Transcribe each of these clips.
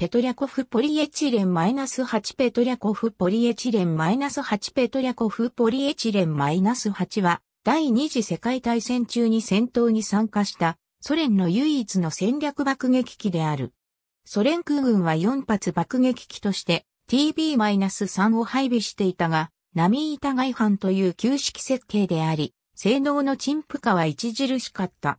ペトリャコフポリエチレン -8 ペトリャコフポリエチレン -8 ペトリャコフポリエチレン -8 は、第二次世界大戦中に戦闘に参加したソ連の唯一の戦略爆撃機である。ソ連空軍は4発爆撃機として TB-3 を配備していたが、波板外反という旧式設計であり、性能の陳腐化は著しかった。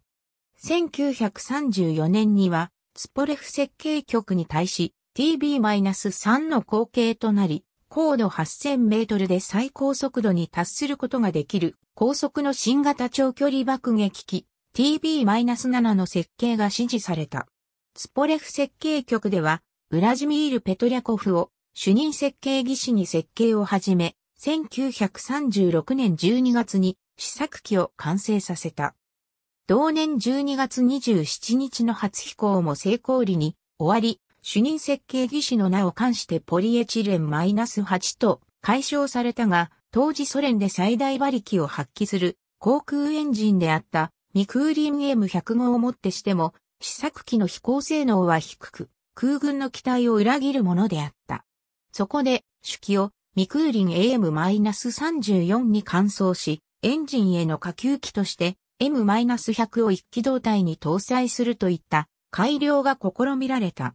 1934年にはツポレフ設計局に対し TB-3 の後継となり、高度8000メートルで最高速度に達することができる高速の新型長距離爆撃機 TB-7 の設計が指示された。ツポレフ設計局では、ウラジミール・ペトリャコフを主任設計技師に設計を始め、1936年12月に試作機を完成させた。同年12月27日の初飛行も成功裏に終わり、主任設計技師の名を冠してポリエチレン -8 と解消されたが、当時ソ連で最大馬力を発揮する航空エンジンであったミクーリン M105 をもってしても、試作機の飛行性能は低く、空軍の期待を裏切るものであった。そこで、主機をミクーリン AM-34 に換装し、エンジンへの下級機として M-100 を一機動体に搭載するといった改良が試みられた。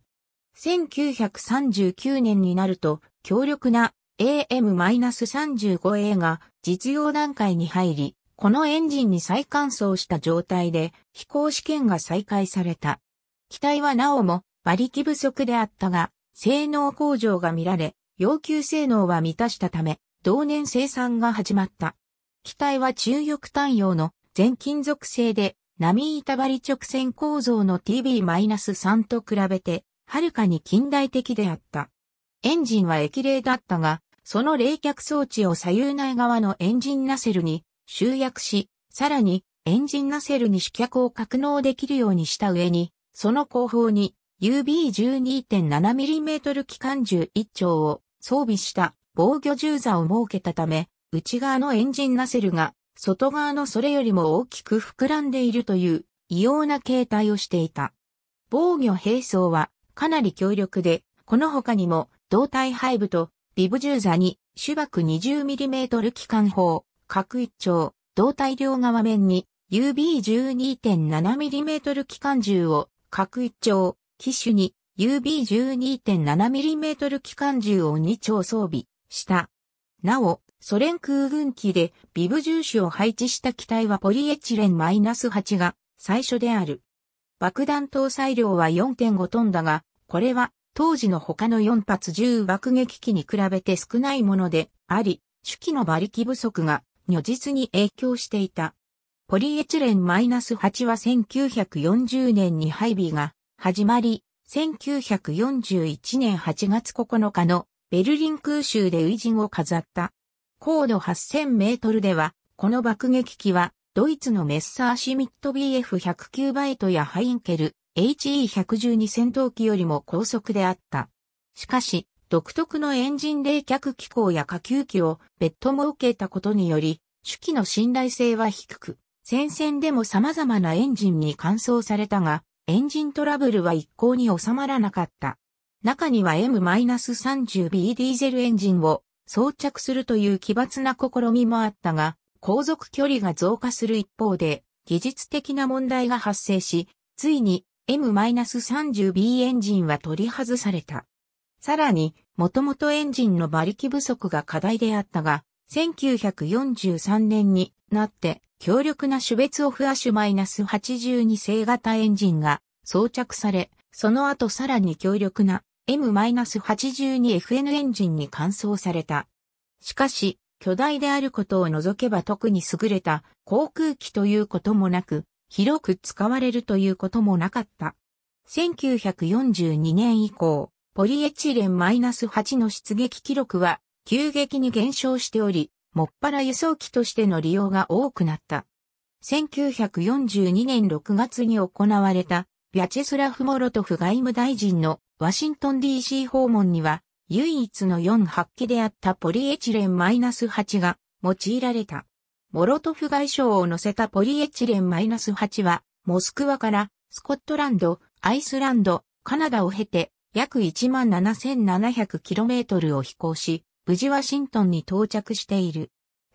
1939年になると強力な AM-35A が実用段階に入り、このエンジンに再乾燥した状態で飛行試験が再開された。機体はなおも馬力不足であったが、性能向上が見られ、要求性能は満たしたため、同年生産が始まった。機体は中翼単葉の全金属製で、波板張り直線構造の TB-3 と比べて、はるかに近代的であった。エンジンは液冷だったが、その冷却装置を左右内側のエンジンナセルに集約し、さらにエンジンナセルに主脚を格納できるようにした上に、その後方に UB12.7mm 機関銃1丁を装備した防御銃座を設けたため、内側のエンジンナセルが外側のそれよりも大きく膨らんでいるという異様な形態をしていた。防御兵装はかなり強力で、この他にも胴体背部とビブ銃座に主爆 20mm 機関砲、各一丁、胴体両側面に UB12.7mm 機関銃を各一丁、機種に UB12.7mm 機関銃を2丁装備した。なお、ソ連空軍機でビブ重視を配置した機体はポリエチレン -8 が最初である。爆弾搭載量は4.5トンだが、これは当時の他の4発銃爆撃機に比べて少ないものであり、手記の馬力不足が如実に影響していた。ポリエチレン -8 は1940年に配備が始まり、1941年8月9日のベルリン空襲でウジンを飾った。高度8000メートルでは、この爆撃機は、ドイツのメッサーシミット BF109 バイトやハインケル HE112 戦闘機よりも高速であった。しかし、独特のエンジン冷却機構や下級機を別途設けたことにより、主機の信頼性は低く、戦線でも様々なエンジンに換装されたが、エンジントラブルは一向に収まらなかった。中には M-30B ディーゼルエンジンを装着するという奇抜な試みもあったが、航続距離が増加する一方で、技術的な問題が発生し、ついに M-30B エンジンは取り外された。さらに、もともとエンジンの馬力不足が課題であったが、1943年になって強力な種別オフアシュ -82 製型エンジンが装着され、その後さらに強力な M-82FN エンジンに換装された。しかし、巨大であることを除けば特に優れた航空機ということもなく、広く使われるということもなかった。1942年以降、ポリエチレン -8 の出撃記録は急激に減少しており、もっぱら輸送機としての利用が多くなった。1942年6月に行われた、ビャチェスラフ・モロトフ外務大臣のワシントン DC 訪問には、唯一の4発揮であったポリエチレン -8 が用いられた。モロトフ外相を乗せたポリエチレン -8 は、モスクワからスコットランド、アイスランド、カナダを経て約 17,700km を飛行し、無事ワシントンに到着している。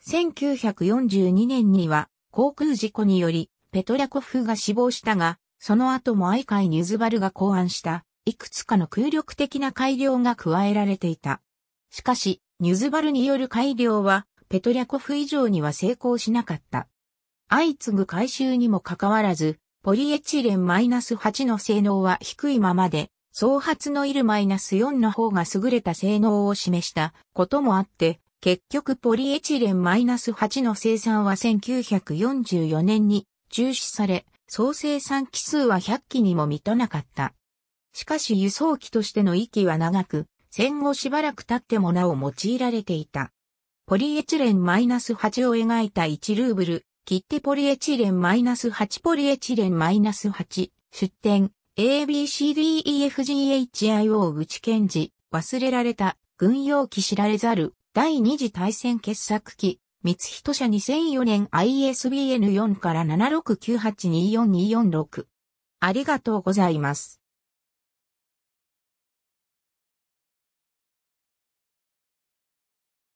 1942年には航空事故によりペトラコフが死亡したが、その後も愛海ニュズバルが考案したいくつかの空力的な改良が加えられていた。しかし、ニュズバルによる改良は、ペトリャコフ以上には成功しなかった。相次ぐ回収にもかかわらず、ポリエチレンマイナス -8 の性能は低いままで、総発のイル -4 の方が優れた性能を示したこともあって、結局ポリエチレンマイナス -8 の生産は1944年に中止され、総生産機数は100機にも満たなかった。しかし輸送機としての域は長く、戦後しばらく経ってもなお用いられていた。ポリエチレン -8 を描いた1ルーブル、切手ポリエチレン -8 ポリエチレン -8 出展 ABCDEFGHIO 口賢治忘れられた軍用機知られざる第二次大戦傑作機三人社2004年 ISBN4 から769824246ありがとうございます。